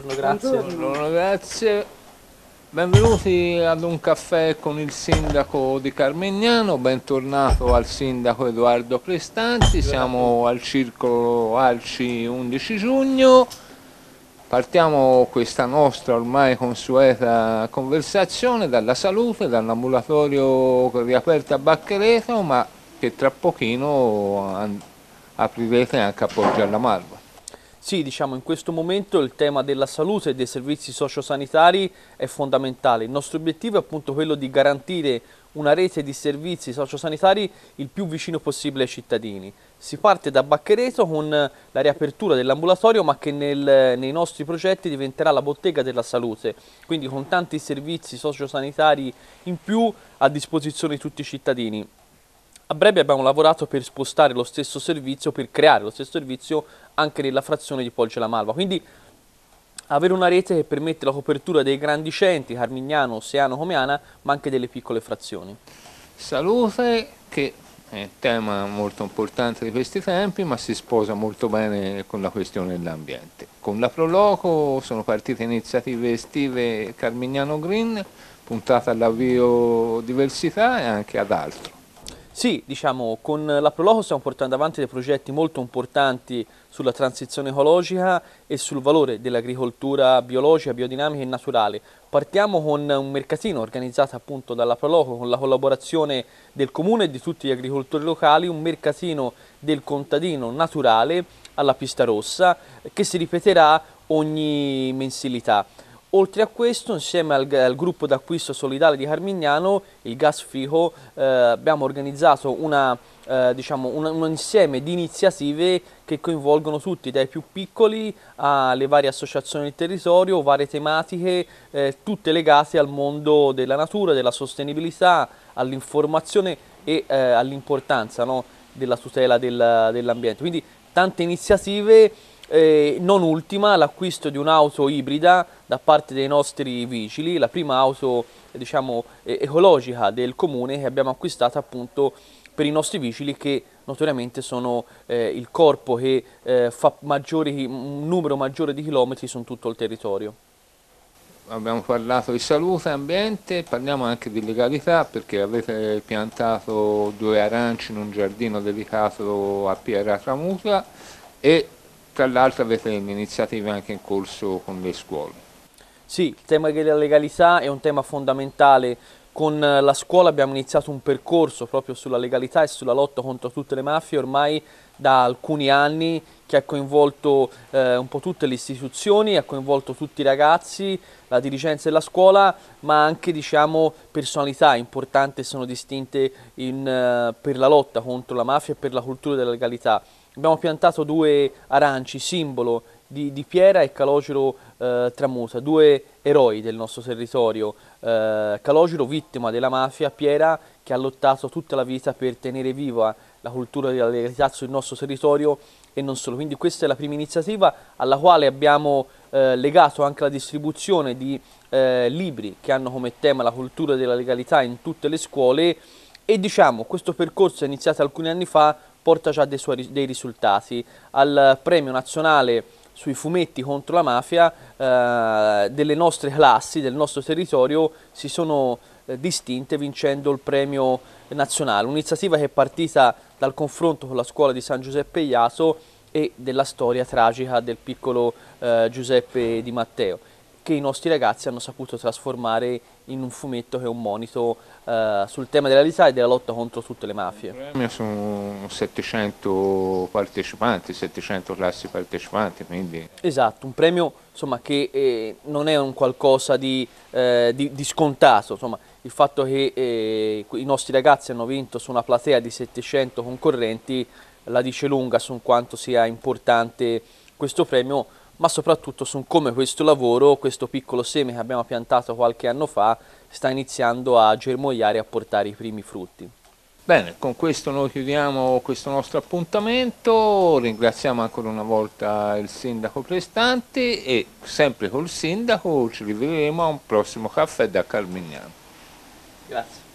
buongiorno, grazie. Buongiorno, grazie. Benvenuti ad un caffè con il sindaco di Carmignano, bentornato al sindaco Edoardo Prestanti, siamo al circolo Alci 11 giugno, partiamo questa nostra ormai consueta conversazione dalla salute, dall'ambulatorio riaperto a Bacchereto, ma che tra pochino aprirete anche a Poggio alla Malva. Sì, diciamo in questo momento il tema della salute e dei servizi sociosanitari è fondamentale. Il nostro obiettivo è appunto quello di garantire una rete di servizi sociosanitari il più vicino possibile ai cittadini. Si parte da Bacchereto con la riapertura dell'ambulatorio ma che nel, nei nostri progetti diventerà la bottega della salute, quindi con tanti servizi sociosanitari in più a disposizione di tutti i cittadini. A breve abbiamo lavorato per spostare lo stesso servizio, per creare lo stesso servizio anche nella frazione di Polce la Malva. Quindi avere una rete che permette la copertura dei grandi centri, Carmignano, Oceano, Comiana, ma anche delle piccole frazioni. Salute, che è un tema molto importante di questi tempi, ma si sposa molto bene con la questione dell'ambiente. Con la Proloco sono partite iniziative estive Carmignano Green, puntate all'avvio diversità e anche ad altro. Sì, diciamo, con la Proloco stiamo portando avanti dei progetti molto importanti sulla transizione ecologica e sul valore dell'agricoltura biologica, biodinamica e naturale. Partiamo con un mercatino organizzato appunto dalla Proloco con la collaborazione del comune e di tutti gli agricoltori locali, un mercatino del contadino naturale alla pista rossa che si ripeterà ogni mensilità. Oltre a questo, insieme al, al, gruppo d'acquisto solidale di Carmignano, il Gas Fico, eh, abbiamo organizzato una, eh, diciamo un, un, insieme di iniziative che coinvolgono tutti, dai più piccoli alle varie associazioni del territorio, varie tematiche, eh, tutte legate al mondo della natura, della sostenibilità, all'informazione e eh, all'importanza no, della tutela del, dell'ambiente. Quindi tante iniziative e eh, non ultima l'acquisto di un'auto ibrida da parte dei nostri vigili, la prima auto eh, diciamo, ecologica del comune che abbiamo acquistato appunto per i nostri vigili che notoriamente sono eh, il corpo che eh, fa maggiori, un numero maggiore di chilometri su tutto il territorio. Abbiamo parlato di salute, e ambiente, parliamo anche di legalità perché avete piantato due aranci in un giardino dedicato a Piera Tramuta e tra l'altro avete iniziative anche in corso con le scuole. Sì, il tema della legalità è un tema fondamentale. Con eh, la scuola abbiamo iniziato un percorso proprio sulla legalità e sulla lotta contro tutte le mafie ormai da alcuni anni che ha coinvolto eh, un po' tutte le istituzioni, ha coinvolto tutti i ragazzi, la dirigenza della scuola, ma anche diciamo, personalità importanti sono distinte in, eh, per la lotta contro la mafia e per la cultura della legalità abbiamo piantato due aranci, simbolo di, di Piera e Calogero eh, Tramusa, due eroi del nostro territorio, eh, Calogero vittima della mafia, Piera che ha lottato tutta la vita per tenere viva la cultura della legalità sul nostro territorio e non solo. Quindi questa è la prima iniziativa alla quale abbiamo eh, legato anche la distribuzione di eh, libri che hanno come tema la cultura della legalità in tutte le scuole e diciamo questo percorso è iniziato alcuni anni fa porta già dei, suoi, dei risultati. Al premio nazionale sui fumetti contro la mafia eh, delle nostre classi, del nostro territorio, si sono eh, distinte vincendo il premio nazionale. Un'iniziativa che è partita dal confronto con la scuola di San Giuseppe Iaso e della storia tragica del piccolo eh, Giuseppe Di Matteo che i nostri ragazzi hanno saputo trasformare in un fumetto che è un monito eh, sul tema della realtà e della lotta contro tutte le mafie. Il premio sono 700 partecipanti, 700 classi partecipanti, quindi... Esatto, un premio insomma, che eh, non è un qualcosa di, eh, di, di scontato, insomma, il fatto che eh, i nostri ragazzi hanno vinto su una platea di 700 concorrenti la dice lunga su quanto sia importante questo premio ma soprattutto su come questo lavoro, questo piccolo seme che abbiamo piantato qualche anno fa, sta iniziando a germogliare e a portare i primi frutti. Bene, con questo noi chiudiamo questo nostro appuntamento, ringraziamo ancora una volta il sindaco Prestanti e sempre col sindaco ci rivedremo a un prossimo caffè da Carmignano. Grazie.